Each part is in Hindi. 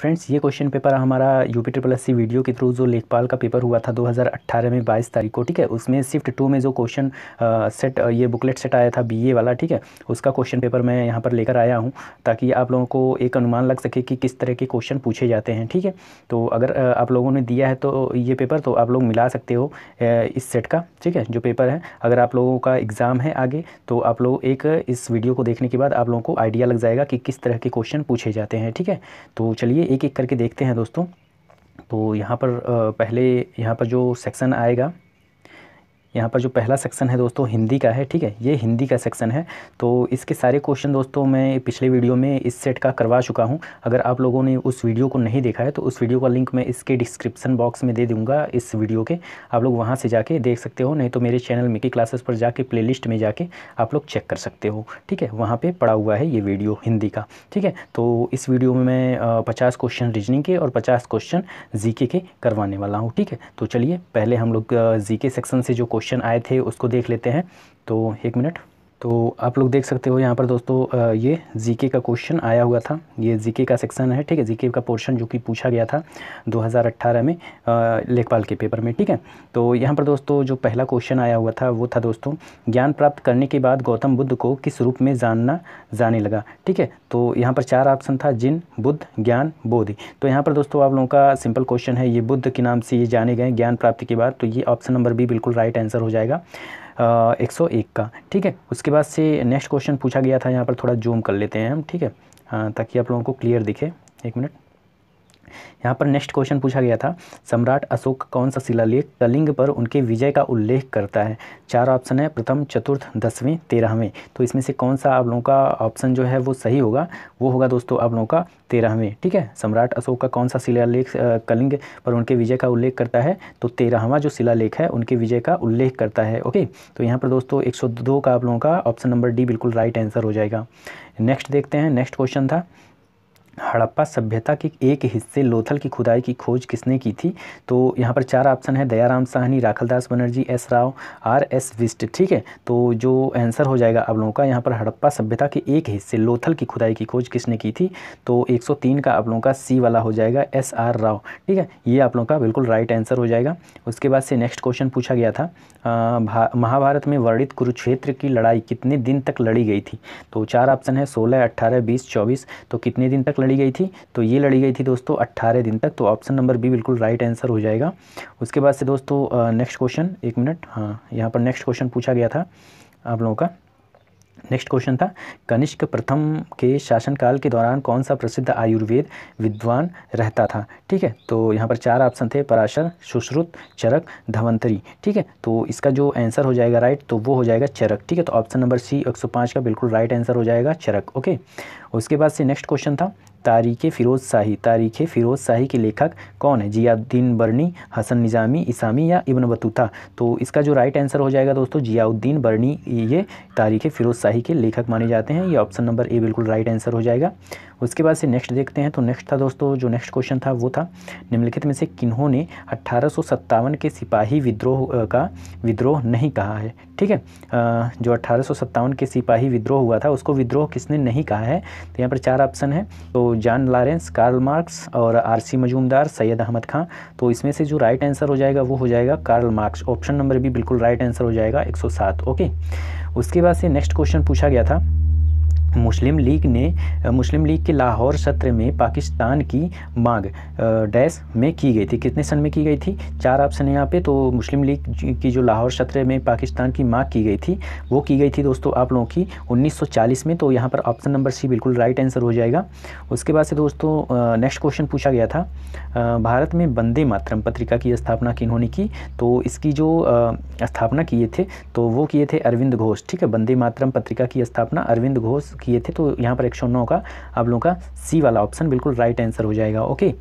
फ्रेंड्स ये क्वेश्चन पेपर हमारा U P triple S C video के थ्रू जो लेखपाल का पेपर हुआ था 2018 में 22 तारीख को ठीक है उसमें शिफ्ट टू में जो क्वेश्चन सेट ये बुकलेट सेट आया था बीए वाला ठीक है उसका क्वेश्चन पेपर मैं यहाँ पर लेकर आया हूँ ताकि आप लोगों को एक अनुमान लग सके कि किस तरह के क्वेश्चन पूछे जाते हैं ठीक है तो अगर आप लोगों ने दिया है तो ये पेपर तो आप लोग मिला सकते हो इस सेट का ठीक है जो पेपर है अगर आप लोगों का एग्ज़ाम है आगे तो आप लोग एक इस वीडियो को देखने के बाद आप लोगों को आइडिया लग जाएगा कि किस तरह के क्वेश्चन पूछे जाते हैं ठीक है तो चलिए एक एक करके देखते हैं दोस्तों तो यहाँ पर पहले यहाँ पर जो सेक्शन आएगा यहाँ पर जो पहला सेक्शन है दोस्तों हिंदी का है ठीक है ये हिंदी का सेक्शन है तो इसके सारे क्वेश्चन दोस्तों मैं पिछले वीडियो में इस सेट का करवा चुका हूँ अगर आप लोगों ने उस वीडियो को नहीं देखा है तो उस वीडियो का लिंक मैं इसके डिस्क्रिप्सन बॉक्स में दे दूँगा इस वीडियो के आप लोग वहाँ से जाके देख सकते हो नहीं तो मेरे चैनल मिकी क्लासेस पर जाके प्ले में जाके आप लोग चेक कर सकते हो ठीक है वहाँ पर पड़ा हुआ है ये वीडियो हिंदी का ठीक है तो इस वीडियो में मैं पचास क्वेश्चन रीजनिंग के और पचास क्वेश्चन जी के करवाने वाला हूँ ठीक है तो चलिए पहले हम लोग जी सेक्शन से जो क्वेश्चन क्वेश्चन आए थे उसको देख लेते हैं तो एक मिनट तो आप लोग देख सकते हो यहाँ पर दोस्तों ये जीके का क्वेश्चन आया हुआ था ये जीके का सेक्शन है ठीक है जीके का पोर्शन जो कि पूछा गया था 2018 में लेखपाल के पेपर में ठीक है तो यहाँ पर दोस्तों जो पहला क्वेश्चन आया हुआ था वो था दोस्तों ज्ञान प्राप्त करने के बाद गौतम बुद्ध को किस रूप में जानना जाने लगा ठीक है तो यहाँ पर चार ऑप्शन था जिन बुद्ध ज्ञान बोधि तो यहाँ पर दोस्तों आप लोगों का सिंपल क्वेश्चन है ये बुद्ध के नाम से ये जाने गए ज्ञान प्राप्ति के बाद तो ये ऑप्शन नंबर बी बिल्कुल राइट आंसर हो जाएगा एक सौ एक का ठीक है उसके बाद से नेक्स्ट क्वेश्चन पूछा गया था यहाँ पर थोड़ा जूम कर लेते हैं हम ठीक है ताकि आप लोगों को क्लियर दिखे एक मिनट यहाँ पर नेक्स्ट क्वेश्चन पूछा गया था सम्राट अशोक कौन सा शिलालेख कलिंग पर उनके विजय का उल्लेख करता है चार ऑप्शन है प्रथम चतुर्थ दसवें तेरहवें तो इसमें से कौन सा आप लोगों का ऑप्शन जो है वो सही होगा वो होगा दोस्तों आप लोगों का तेरहवें ठीक है सम्राट अशोक का कौन सा शिलालेख कलिंग पर उनके विजय का उल्लेख करता है तो तेरहवा जो शिलालेख है उनके विजय का उल्लेख करता है ओके तो यहाँ पर दोस्तों एक का आप लोगों का ऑप्शन नंबर डी बिल्कुल राइट आंसर हो जाएगा नेक्स्ट देखते हैं नेक्स्ट क्वेश्चन था हड़प्पा सभ्यता के एक हिस्से लोथल की खुदाई की खोज किसने की थी तो यहाँ पर चार ऑप्शन है Dayaram Sahni Rakhaldas Banerjee S Rao R S Bisht ठीक है तो जो आंसर हो जाएगा आप लोगों का यहाँ पर हड़प्पा सभ्यता के एक हिस्से लोथल की खुदाई की खोज किसने की थी तो 103 का आप लोगों का सी वाला हो जाएगा एस आर राव ठीक है ये आप लोगों का बिल्कुल राइट आंसर हो जाएगा उसके बाद से नेक्स्ट क्वेश्चन पूछा गया था महाभारत में वर्णित कुरुक्षेत्र की लड़ाई कितने दिन तक लड़ी गई थी तो चार ऑप्शन है सोलह अट्ठारह बीस चौबीस तो कितने दिन तक लड़ी गई थी तो ये लड़ी गई थी दोस्तों अट्ठारह दिन तक तो ऑप्शन नंबर बी बिल्कुल राइट आंसर हो जाएगा उसके बाद से दोस्तों नेक्स्ट क्वेश्चन एक मिनट हाँ यहाँ पर नेक्स्ट क्वेश्चन पूछा गया था आप लोगों का नेक्स्ट क्वेश्चन था कनिष्क प्रथम के शासनकाल के दौरान कौन सा प्रसिद्ध आयुर्वेद विद्वान रहता था ठीक है तो यहाँ पर चार ऑप्शन थे पराशर सुश्रुत चरक धवंतरी ठीक है तो इसका जो आंसर हो जाएगा राइट तो वो हो जाएगा चरक ठीक है तो ऑप्शन नंबर सी एक का बिल्कुल राइट आंसर हो जाएगा चरक ओके उसके बाद से नेक्स्ट क्वेश्चन था तारीख़ फ़िरोज़ शाही तारीख़ फ़िरोज़ शाही के लेखक कौन है जियाउद्दीन बर्नी हसन निज़ामी इसामी या इब्न बतूता तो इसका जो राइट आंसर हो जाएगा दोस्तों जियाउद्दीन बर्नी ये तारीख़ फ़िरोज़ शाही के लेखक माने जाते हैं ये ऑप्शन नंबर ए बिल्कुल राइट आंसर हो जाएगा उसके बाद से नेक्स्ट देखते हैं तो नेक्स्ट था दोस्तों जो नेक्स्ट क्वेश्चन था वो था निम्नलिखित में से किन्हों ने अट्ठारह के सिपाही विद्रोह का विद्रोह नहीं कहा है ठीक है जो अट्ठारह के सिपाही विद्रोह हुआ था उसको विद्रोह किसने नहीं कहा है तो यहाँ पर चार ऑप्शन है तो जॉन लॉरेंस कार्ल मार्क्स और आर सी मजूमदार सैयद अहमद खां तो इसमें से जो राइट आंसर हो जाएगा वो हो जाएगा कार्ल मार्क्स ऑप्शन नंबर भी बिल्कुल राइट आंसर हो जाएगा एक ओके उसके बाद से नेक्स्ट क्वेश्चन पूछा गया था मुस्लिम लीग ने मुस्लिम लीग के लाहौर सत्र में पाकिस्तान की मांग डैश में की गई थी कितने सन में की गई थी चार ऑप्शन है यहाँ पे तो मुस्लिम लीग की जो लाहौर सत्र में पाकिस्तान की मांग की गई थी वो की गई थी दोस्तों आप लोगों की 1940 में तो यहाँ पर ऑप्शन नंबर सी बिल्कुल राइट आंसर हो जाएगा उसके बाद से दोस्तों नेक्स्ट क्वेश्चन पूछा गया था भारत में वंदे मातरम पत्रिका की स्थापना किन्होंने की तो इसकी जो स्थापना किए थे तो वो किए थे अरविंद घोष ठीक है वंदे मातरम पत्रिका की स्थापना अरविंद घोष किए थे तो यहाँ पर एक सौ नौ का आप लोगों का सी वाला ऑप्शन बिल्कुल राइट आंसर हो जाएगा ओके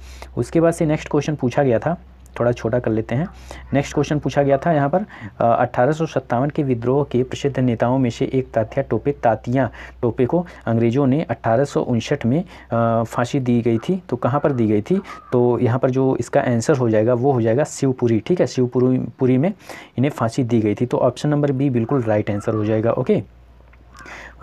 उसके बाद से नेक्स्ट क्वेश्चन पूछा गया था थोड़ा छोटा कर लेते हैं नेक्स्ट क्वेश्चन पूछा गया था यहाँ पर अट्ठारह के विद्रोह के प्रसिद्ध नेताओं में से एक तात्या टोपे तातिया टोपे को अंग्रेज़ों ने अट्ठारह में फांसी दी गई थी तो कहाँ पर दी गई थी तो यहाँ पर जो इसका आंसर हो जाएगा वो हो जाएगा शिवपुरी ठीक है शिवपुरी पुरी में इन्हें फांसी दी गई थी तो ऑप्शन नंबर बी बिल्कुल राइट आंसर हो जाएगा ओके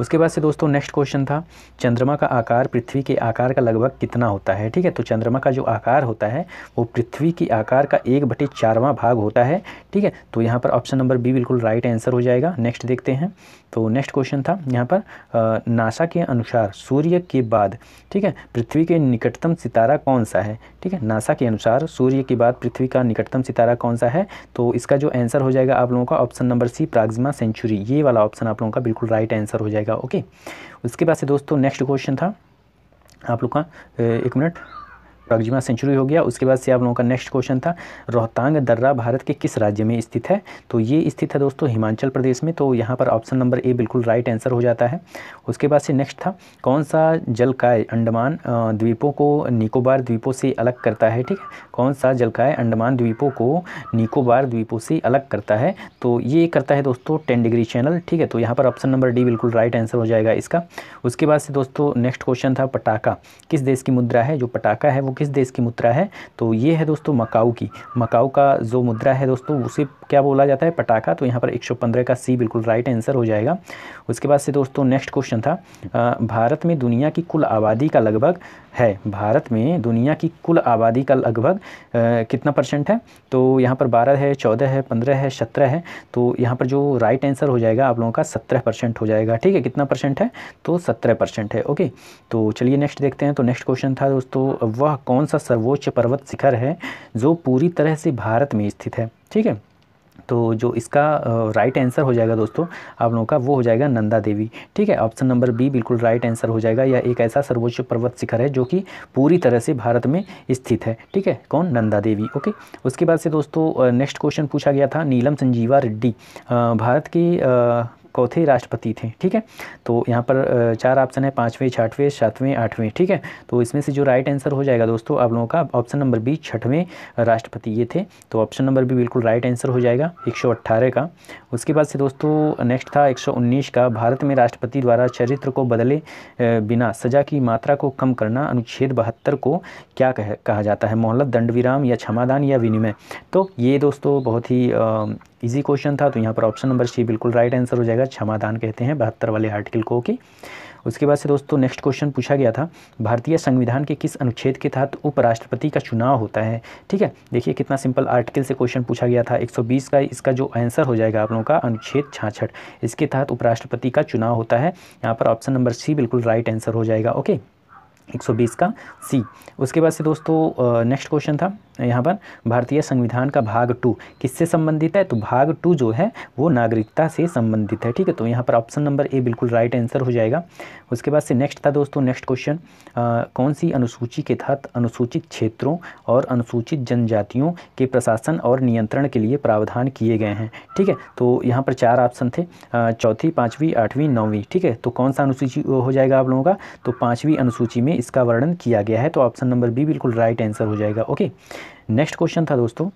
उसके बाद से दोस्तों नेक्स्ट क्वेश्चन था चंद्रमा का आकार पृथ्वी के आकार का लगभग कितना होता है ठीक है तो चंद्रमा का जो आकार होता है वो पृथ्वी के आकार का एक बटे चारवा भाग होता है ठीक है तो यहाँ पर ऑप्शन नंबर बी बिल्कुल राइट आंसर हो जाएगा नेक्स्ट देखते हैं तो नेक्स्ट क्वेश्चन था यहाँ पर नासा के अनुसार सूर्य के बाद ठीक है पृथ्वी के निकटतम सितारा कौन सा है ठीक है नासा के अनुसार सूर्य के बाद पृथ्वी का निकटतम सितारा कौन सा है तो इसका जो आंसर हो जाएगा आप लोगों का ऑप्शन नंबर सी प्राग्जिमा सेंचुरी ये वाला ऑप्शन आप लोगों का बिल्कुल राइट आंसर हो जाएगा ओके उसके बाद से दोस्तों नेक्स्ट क्वेश्चन था आप लोग का एक मिनट प्रगजिमा सेंचुरी हो गया उसके बाद से आप लोगों का नेक्स्ट क्वेश्चन था रोहतांग दर्रा भारत के किस राज्य में स्थित है तो ये स्थित है दोस्तों हिमाचल प्रदेश में तो यहाँ पर ऑप्शन नंबर ए बिल्कुल राइट आंसर हो जाता है उसके बाद से नेक्स्ट था कौन सा जलकाय अंडमान द्वीपों को निकोबार द्वीपों से अलग करता है ठीक है कौन सा जलकाय अंडमान द्वीपों को निकोबार द्वीपों से अलग करता है तो ये करता है दोस्तों टेन डिग्री चैनल ठीक है तो यहाँ पर ऑप्शन नंबर डी बिल्कुल राइट आंसर हो जाएगा इसका उसके बाद से दोस्तों नेक्स्ट क्वेश्चन था पटाखा किस देश की मुद्रा है जो पटाखा है वो किस देश की मुद्रा है तो ये है दोस्तों मकाऊ की मकाऊ का जो मुद्रा है दोस्तों उसे क्या बोला जाता है पटाखा तो यहाँ पर 115 का सी बिल्कुल राइट आंसर हो जाएगा उसके बाद से दोस्तों नेक्स्ट क्वेश्चन था भारत में दुनिया की कुल आबादी का लगभग है भारत में दुनिया की कुल आबादी का लगभग कितना परसेंट है तो यहाँ पर बारह है चौदह है पंद्रह है सत्रह है तो यहाँ पर जो राइट आंसर हो जाएगा आप लोगों का सत्रह परसेंट हो जाएगा ठीक है कितना परसेंट है तो सत्रह परसेंट है ओके तो चलिए नेक्स्ट देखते हैं तो नेक्स्ट क्वेश्चन था दोस्तों वह कौन सा सर्वोच्च पर्वत शिखर है जो पूरी तरह से भारत में स्थित है ठीक है तो जो इसका राइट आंसर हो जाएगा दोस्तों आप लोगों का वो हो जाएगा नंदा देवी ठीक है ऑप्शन नंबर बी बिल्कुल राइट आंसर हो जाएगा या एक ऐसा सर्वोच्च पर्वत शिखर है जो कि पूरी तरह से भारत में स्थित है ठीक है कौन नंदा देवी ओके उसके बाद से दोस्तों नेक्स्ट क्वेश्चन पूछा गया था नीलम संजीवा रेड्डी भारत की चौथे राष्ट्रपति थे ठीक है तो यहाँ पर चार ऑप्शन है पाँचवें छठवें सातवें आठवें ठीक है तो इसमें से जो राइट आंसर हो जाएगा दोस्तों आप लोगों का ऑप्शन नंबर बी छठवें राष्ट्रपति ये थे तो ऑप्शन नंबर बी बिल्कुल राइट आंसर हो जाएगा एक का उसके बाद से दोस्तों नेक्स्ट था एक का भारत में राष्ट्रपति द्वारा चरित्र को बदले बिना सजा की मात्रा को कम करना अनुच्छेद बहत्तर को क्या कह, कहा जाता है दंड दंडविराम या क्षमादान या विनिमय तो ये दोस्तों बहुत ही इजी क्वेश्चन था तो यहाँ पर ऑप्शन नंबर सी बिल्कुल राइट आंसर हो जाएगा क्षमादान कहते हैं बहत्तर वाले आर्टिकल को कि उसके बाद से दोस्तों नेक्स्ट क्वेश्चन पूछा गया था भारतीय संविधान के किस अनुच्छेद के तहत उपराष्ट्रपति का चुनाव होता है ठीक है देखिए कितना सिंपल आर्टिकल से क्वेश्चन पूछा गया था 120 का इसका जो आंसर हो जाएगा आप लोगों का अनुच्छेद छाछठ इसके तहत उपराष्ट्रपति का चुनाव होता है यहाँ पर ऑप्शन नंबर सी बिल्कुल राइट आंसर हो जाएगा ओके 120 का सी उसके बाद से दोस्तों नेक्स्ट क्वेश्चन था यहाँ पर भारतीय संविधान का भाग टू किससे संबंधित है तो भाग टू जो है वो नागरिकता से संबंधित है ठीक है तो यहाँ पर ऑप्शन नंबर ए बिल्कुल राइट आंसर हो जाएगा उसके बाद से नेक्स्ट था दोस्तों नेक्स्ट क्वेश्चन कौन सी अनुसूची के तहत अनुसूचित क्षेत्रों और अनुसूचित जनजातियों के प्रशासन और नियंत्रण के लिए प्रावधान किए गए हैं ठीक है तो यहाँ पर चार ऑप्शन थे चौथी पाँचवीं आठवीं नौवीं ठीक है तो कौन सा अनुसूची हो जाएगा आप लोगों का तो पाँचवीं अनुसूची में में इसका वर्णन किया गया है तो ऑप्शन नंबर बी बिल्कुल राइट आंसर हो जाएगा ओके नेक्स्ट क्वेश्चन था दोस्तों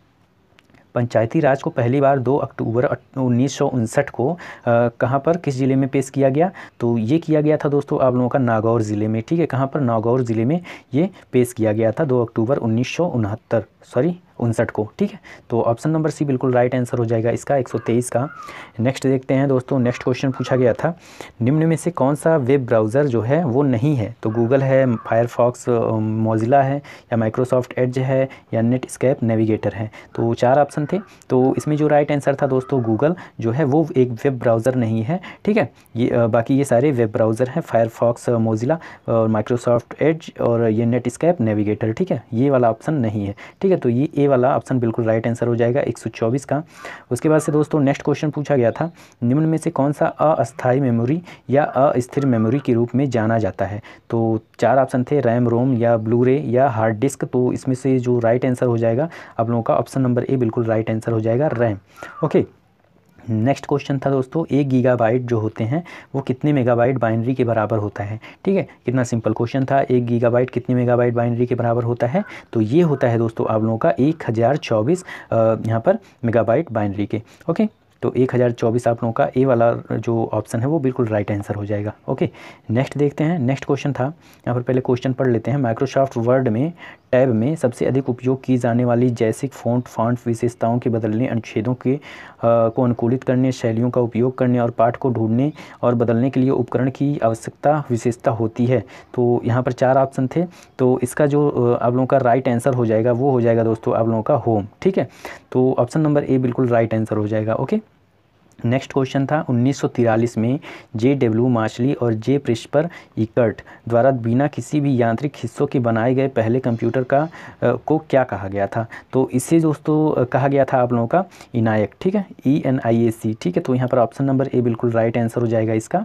पंचायती राज को पहली बार 2 अक्टूबर उन्नीस को कहाँ पर किस ज़िले में पेश किया गया तो ये किया गया था दोस्तों आप लोगों का नागौर ज़िले में ठीक है कहाँ पर नागौर ज़िले में ये पेश किया गया था 2 अक्टूबर उन्नीस सॉरी उनसठ को ठीक है तो ऑप्शन नंबर सी बिल्कुल राइट आंसर हो जाएगा इसका 123 का नेक्स्ट देखते हैं दोस्तों नेक्स्ट क्वेश्चन पूछा गया था निम्न में से कौन सा वेब ब्राउज़र जो है वो नहीं है तो गूगल है फायरफॉक्स मोजिला है या माइक्रोसॉफ्ट एड है या नेट स्कैप नेविगेटर है तो चार ऑप्शन थे तो इसमें जो राइट आंसर था दोस्तों गूगल जो है वो एक वेब ब्राउज़र नहीं है ठीक है ये बाकी ये सारे वेब ब्राउज़र हैं फायरफॉक्स मोजिला और माइक्रोसॉफ्ट एड्ज और ये नेट स्कैप नेविगेटर ठीक है ये वाला ऑप्शन नहीं है ठीक है तो ये ए वाला ऑप्शन बिल्कुल राइट आंसर हो जाएगा 124 का उसके बाद से दोस्तों नेक्स्ट क्वेश्चन पूछा गया था निम्न में से कौन सा अस्थायी मेमोरी या अस्थिर मेमोरी के रूप में जाना जाता है तो चार ऑप्शन थे रैम रोम या ब्लू रे या हार्ड डिस्क तो इसमें से जो राइट आंसर हो जाएगा आप लोगों का ऑप्शन नंबर ए बिल्कुल राइट आंसर हो जाएगा RAM okay okay. Next question था दोस्तों एक गीगाबाइट जो होते हैं वो कितने मेगाबाइट बाइनरी के बराबर होता है ठीक है कितना सिंपल क्वेश्चन था एक गीगाबाइट कितने मेगाबाइट बाइनरी के बराबर होता है तो ये होता है दोस्तों आप लोगों का एक हज़ार चौबीस यहाँ पर मेगाबाइट बाइनरी के ओके तो एक हज़ार चौबीस आप लोगों का ए वाला जो ऑप्शन है वो बिल्कुल राइट आंसर हो जाएगा ओके नेक्स्ट देखते हैं नेक्स्ट क्वेश्चन था यहाँ पर पहले क्वेश्चन पढ़ लेते हैं माइक्रोसॉफ्ट वर्ड में टैब में सबसे अधिक उपयोग की जाने वाली जैसिक फ़ॉन्ट फ़ॉन्ट विशेषताओं के बदलने अनुच्छेदों के आ, को अनुकूलित करने शैलियों का उपयोग करने और पाठ को ढूंढने और बदलने के लिए उपकरण की आवश्यकता विशेषता होती है तो यहाँ पर चार ऑप्शन थे तो इसका जो आप लोगों का राइट आंसर हो जाएगा वो हो जाएगा दोस्तों आप लोगों का होम ठीक है तो ऑप्शन नंबर ए बिल्कुल राइट आंसर हो जाएगा ओके नेक्स्ट क्वेश्चन था 1943 में जे डब्ल्यू माछली और जे प्रिस्पर इकर्ट द्वारा बिना किसी भी यांत्रिक हिस्सों के बनाए गए पहले कंप्यूटर का आ, को क्या कहा गया था तो इसे दोस्तों कहा गया था आप लोगों का इनायक ठीक है ई एन आई ए सी ठीक है तो यहाँ पर ऑप्शन नंबर ए बिल्कुल राइट आंसर हो जाएगा इसका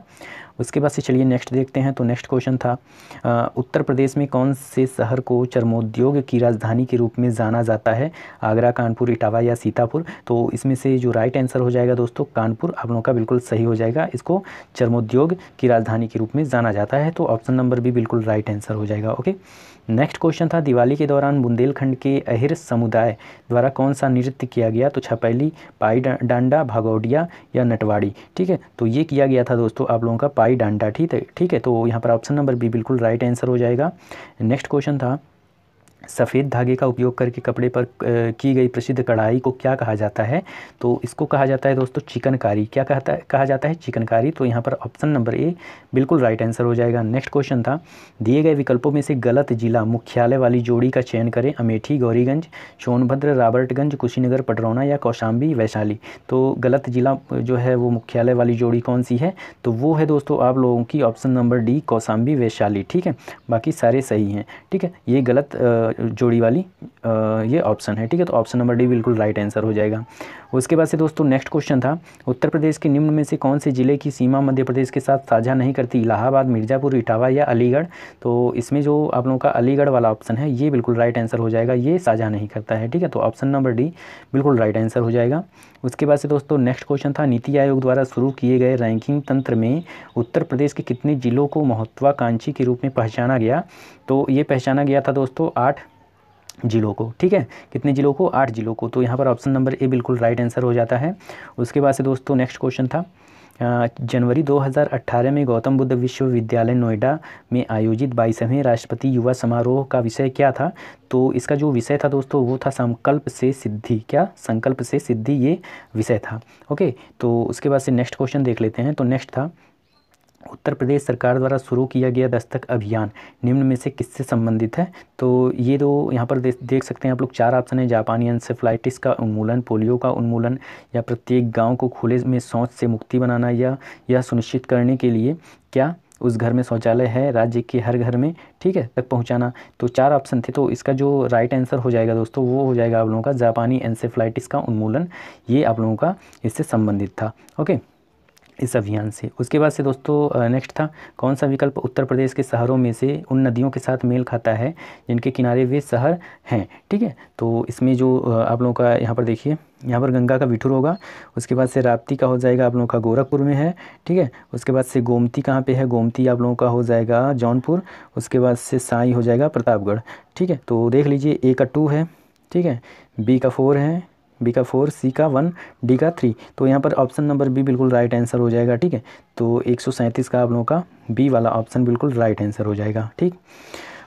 उसके बाद से चलिए नेक्स्ट देखते हैं तो नेक्स्ट क्वेश्चन था आ, उत्तर प्रदेश में कौन से शहर को चर्मोद्योग की राजधानी के रूप में जाना जाता है आगरा कानपुर इटावा या सीतापुर तो इसमें से जो राइट आंसर हो जाएगा दोस्तों कानपुर आप लोगों का बिल्कुल सही हो जाएगा इसको चर्मोद्योग की राजधानी के रूप में जाना जाता है तो ऑप्शन नंबर भी बिल्कुल राइट आंसर हो जाएगा ओके नेक्स्ट क्वेश्चन था दिवाली के दौरान बुंदेलखंड के अहिर समुदाय द्वारा कौन सा नृत्य किया गया तो छपैली पाई डांडा भागौडिया या नटवाड़ी ठीक है तो ये किया गया था दोस्तों आप लोगों का पाई डांडा ठीक है ठीक है तो यहाँ पर ऑप्शन नंबर बी बिल्कुल राइट आंसर हो जाएगा नेक्स्ट क्वेश्चन था सफ़ेद धागे का उपयोग करके कपड़े पर की गई प्रसिद्ध कढ़ाई को क्या कहा जाता है तो इसको कहा जाता है दोस्तों चिकनकारी क्या कहता है कहा जाता है चिकनकारी तो यहाँ पर ऑप्शन नंबर ए बिल्कुल राइट आंसर हो जाएगा नेक्स्ट क्वेश्चन था दिए गए विकल्पों में से गलत जिला मुख्यालय वाली जोड़ी का चयन करें अमेठी गौरीगंज सोनभद्र राबर्टगंज कुशीनगर पटरौना या कौशाम्बी वैशाली तो गलत जिला जो है वो मुख्यालय वाली जोड़ी कौन सी है तो वो है दोस्तों आप लोगों की option number D Kaushambi Vaishali ठीक है बाकी सारे सही हैं ठीक है ये गलत जोड़ी वाली ये ऑप्शन है ठीक है तो ऑप्शन नंबर डी बिल्कुल राइट आंसर हो जाएगा उसके बाद से दोस्तों नेक्स्ट क्वेश्चन था उत्तर प्रदेश के निम्न में से कौन से ज़िले की सीमा मध्य प्रदेश के साथ साझा नहीं करती इलाहाबाद मिर्ज़ापुर इटावा या अलीगढ़ तो इसमें जो आप लोगों का अलीगढ़ वाला ऑप्शन है ये बिल्कुल राइट आंसर हो जाएगा ये साझा नहीं करता है ठीक है तो ऑप्शन नंबर डी बिल्कुल राइट आंसर हो जाएगा उसके बाद से दोस्तों नेक्स्ट क्वेश्चन था नीति आयोग द्वारा शुरू किए गए रैंकिंग तंत्र में उत्तर प्रदेश के कितने ज़िलों को महत्वाकांक्षी के रूप में पहचाना गया तो ये पहचाना गया था दोस्तों आठ जिलों को ठीक है कितने जिलों को आठ जिलों को तो यहाँ पर ऑप्शन नंबर ए बिल्कुल राइट आंसर हो जाता है उसके बाद से दोस्तों नेक्स्ट क्वेश्चन था जनवरी 2018 में गौतम बुद्ध विश्वविद्यालय नोएडा में आयोजित बाईसवें राष्ट्रपति युवा समारोह का विषय क्या था तो इसका जो विषय था दोस्तों वो था संकल्प से सिद्धि क्या संकल्प से सिद्धि ये विषय था ओके तो उसके बाद से नेक्स्ट क्वेश्चन देख लेते हैं तो नेक्स्ट था उत्तर प्रदेश सरकार द्वारा शुरू किया गया दस्तक अभियान निम्न में से किससे संबंधित है तो ये दो यहाँ पर देख सकते हैं आप लोग चार ऑप्शन है जापानी एनसेफ्लाइटिस का उन्मूलन पोलियो का उन्मूलन या प्रत्येक गांव को खुले में शौच से मुक्ति बनाना या यह सुनिश्चित करने के लिए क्या उस घर में शौचालय है राज्य के हर घर में ठीक है तक पहुँचाना तो चार ऑप्शन थे तो इसका जो राइट आंसर हो जाएगा दोस्तों वो हो जाएगा आप लोगों का जापानी एनसेफ्लाइटिस का उन्मूलन ये आप लोगों का इससे संबंधित था ओके इस अभियान से उसके बाद से दोस्तों नेक्स्ट था कौन सा विकल्प उत्तर प्रदेश के शहरों में से उन नदियों के साथ मेल खाता है जिनके किनारे वे शहर हैं ठीक है तो इसमें जो आप लोगों का यहाँ पर देखिए यहाँ पर गंगा का बिठुर होगा उसके बाद से राप्ती का हो जाएगा आप लोगों का गोरखपुर में है ठीक है उसके बाद से गोमती कहाँ पे है गोमती आप लोगों का हो जाएगा जौनपुर उसके बाद से साई हो जाएगा प्रतापगढ़ ठीक है तो देख लीजिए ए का टू है ठीक है बी का फोर है बी का फोर सी का वन डी का थ्री तो यहाँ पर ऑप्शन नंबर बी बिल्कुल राइट आंसर हो जाएगा ठीक है तो एक सौ सैंतीस का आप लोगों का बी वाला ऑप्शन बिल्कुल राइट आंसर हो जाएगा ठीक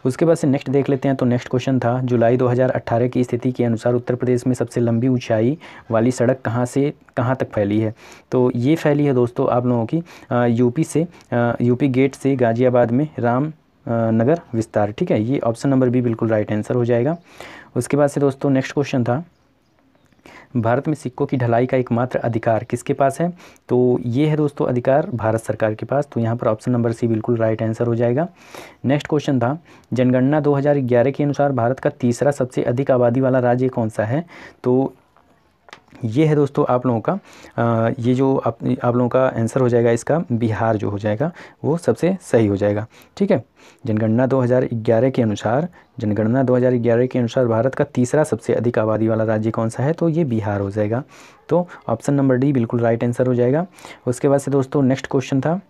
उसके बाद से नेक्स्ट देख लेते हैं तो नेक्स्ट क्वेश्चन था जुलाई 2018 की स्थिति के अनुसार उत्तर प्रदेश में सबसे लंबी ऊंचाई वाली सड़क कहाँ से कहाँ तक फैली है तो ये फैली है दोस्तों आप लोगों की यूपी से यूपी गेट से गाज़ियाबाद में राम नगर विस्तार ठीक है ये ऑप्शन नंबर बी बिल्कुल राइट आंसर हो जाएगा उसके बाद से दोस्तों नेक्स्ट क्वेश्चन था भारत में सिक्कों की ढलाई का एकमात्र अधिकार किसके पास है तो ये है दोस्तों अधिकार भारत सरकार के पास तो यहाँ पर ऑप्शन नंबर सी बिल्कुल राइट आंसर हो जाएगा नेक्स्ट क्वेश्चन था जनगणना 2011 के अनुसार भारत का तीसरा सबसे अधिक आबादी वाला राज्य कौन सा है तो ये है दोस्तों आप लोगों का आ, ये जो आप, आप लोगों का आंसर हो जाएगा इसका बिहार जो हो जाएगा वो सबसे सही हो जाएगा ठीक है जनगणना 2011 के अनुसार जनगणना 2011 के अनुसार भारत का तीसरा सबसे अधिक आबादी वाला राज्य कौन सा है तो ये बिहार हो जाएगा तो ऑप्शन नंबर डी बिल्कुल राइट आंसर हो जाएगा उसके बाद से दोस्तों नेक्स्ट क्वेश्चन था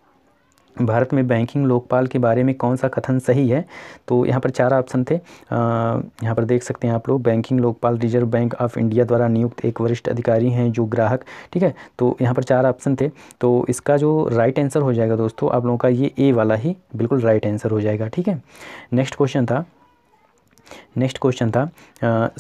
भारत में बैंकिंग लोकपाल के बारे में कौन सा कथन सही है तो यहाँ पर चार ऑप्शन थे यहाँ पर देख सकते हैं आप लोग banking Lokpal reserve bank of India द्वारा नियुक्त एक वरिष्ठ अधिकारी हैं जो ग्राहक ठीक है तो यहाँ पर चार ऑप्शन थे तो इसका जो राइट आंसर हो जाएगा दोस्तों आप लोगों का ये ए वाला ही बिल्कुल राइट आंसर हो जाएगा ठीक है नेक्स्ट क्वेश्चन था नेक्स्ट क्वेश्चन था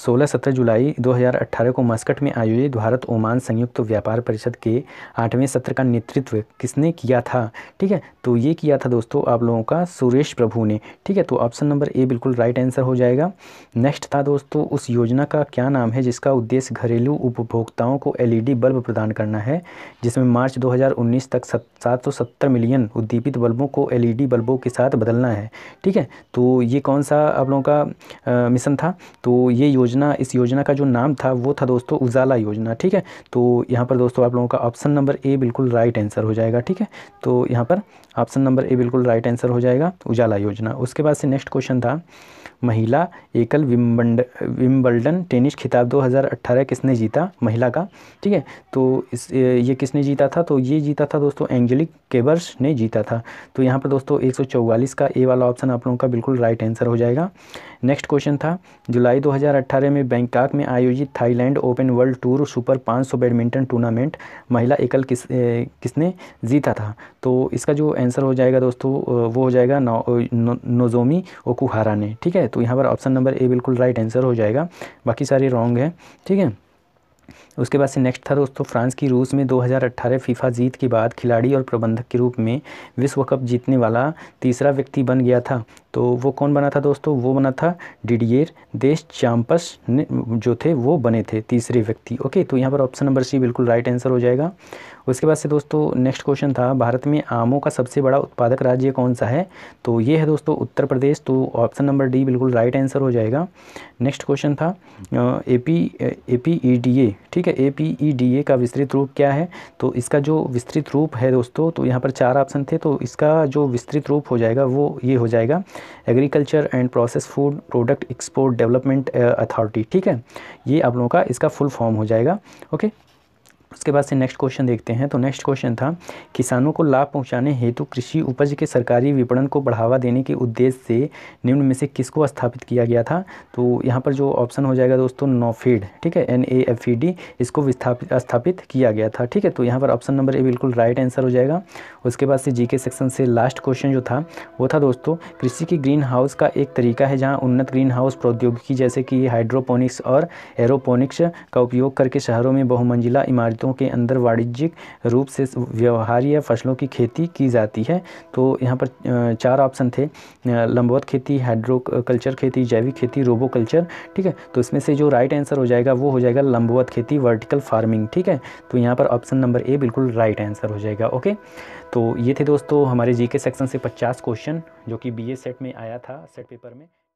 सोलह सत्रह जुलाई 2018 को मस्कट में आयोजित भारत ओमान संयुक्त व्यापार परिषद के आठवें सत्र का नेतृत्व किसने किया था ठीक है तो ये किया था दोस्तों आप लोगों का सुरेश प्रभु ने ठीक है तो ऑप्शन नंबर ए बिल्कुल राइट आंसर हो जाएगा नेक्स्ट था दोस्तों उस योजना का क्या नाम है जिसका उद्देश्य घरेलू उपभोक्ताओं को एल e बल्ब प्रदान करना है जिसमें मार्च दो तक सात मिलियन उद्दीपित बल्बों को एल e बल्बों के साथ बदलना है ठीक है तो ये कौन सा आप लोगों का मिशन था तो ये योजना इस योजना का जो नाम था वो था दोस्तों उजाला योजना ठीक है तो यहाँ पर दोस्तों आप लोगों का ऑप्शन नंबर ए बिल्कुल राइट आंसर हो जाएगा ठीक है तो यहाँ पर ऑप्शन नंबर ए बिल्कुल राइट आंसर हो जाएगा उजाला योजना उसके बाद से नेक्स्ट क्वेश्चन था महिला एकल विम्बंड विम्बल्डन टेनिस खिताब 2018 किसने जीता महिला का ठीक है तो इस ये किसने जीता था तो ये जीता था दोस्तों एंजेलिक केबर्स ने जीता था तो यहाँ पर दोस्तों 144 का ए वाला ऑप्शन आप लोगों का बिल्कुल राइट आंसर हो जाएगा नेक्स्ट क्वेश्चन था जुलाई 2018 में बैंकॉक में आयोजित Thailand open world tour super 500 badminton tournament महिला एकल किस ए, किसने जीता था तो इसका जो आंसर हो जाएगा दोस्तों वो हो जाएगा नो, नो, नोजोमी ओकुहारा ने ठीक है तो यहाँ पर ऑप्शन नंबर ए बिल्कुल राइट आंसर हो जाएगा बाकी सारे रॉन्ग हैं ठीक है उसके बाद से नेक्स्ट था दोस्तों फ्रांस की रूस में 2018 फीफा जीत के बाद खिलाड़ी और प्रबंधक के रूप में विश्व कप जीतने वाला तीसरा व्यक्ति बन गया था तो वो कौन बना था दोस्तों वो बना था डिडियर देश चाम्पस जो थे वो बने थे तीसरे व्यक्ति ओके तो यहाँ पर ऑप्शन नंबर सी बिल्कुल राइट आंसर हो जाएगा उसके बाद से दोस्तों नेक्स्ट क्वेश्चन था भारत में आमों का सबसे बड़ा उत्पादक राज्य कौन सा है तो ये है दोस्तों उत्तर प्रदेश तो ऑप्शन नंबर डी बिल्कुल राइट आंसर हो जाएगा नेक्स्ट क्वेश्चन था A P A P E D A ठीक है ए पी ई डी ए का विस्तृत रूप क्या है तो इसका जो विस्तृत रूप है दोस्तों तो यहाँ पर चार ऑप्शन थे तो इसका जो विस्तृत रूप हो जाएगा वो ये हो जाएगा agriculture and process food product export development authority ठीक है ये आप लोगों का इसका फुल फॉर्म हो जाएगा ओके उसके बाद से नेक्स्ट क्वेश्चन देखते हैं तो नेक्स्ट क्वेश्चन था किसानों को लाभ पहुंचाने हेतु कृषि उपज के सरकारी विपणन को बढ़ावा देने के उद्देश्य से निम्न में से किसको स्थापित किया गया था तो यहाँ पर जो ऑप्शन हो जाएगा दोस्तों नोफीड ठीक है N A F E D इसको विस्थापित स्थापित किया गया था ठीक है तो यहाँ पर ऑप्शन नंबर ए बिल्कुल राइट आंसर हो जाएगा उसके बाद से के सेक्शन से लास्ट क्वेश्चन जो था वो था दोस्तों कृषि की ग्रीन हाउस का एक तरीका है जहाँ उन्नत ग्रीन हाउस प्रौद्योगिकी जैसे कि हाइड्रोपोनिक्स और एरोपोनिक्स का उपयोग करके शहरों में बहुमंजिला इमारतों प्रांतों के अंदर वाणिज्यिक रूप से व्यवहार्य फसलों की खेती की जाती है तो यहाँ पर चार ऑप्शन थे लंबवत खेती हाइड्रो कल्चर खेती जैविक खेती रोबो कल्चर ठीक है तो इसमें से जो राइट आंसर हो जाएगा वो हो जाएगा लंबवत खेती वर्टिकल फार्मिंग ठीक है तो यहाँ पर ऑप्शन नंबर ए बिल्कुल राइट आंसर हो जाएगा ओके तो ये थे दोस्तों हमारे जीके सेक्शन से 50 क्वेश्चन जो कि बीए सेट में आया था सेट पेपर में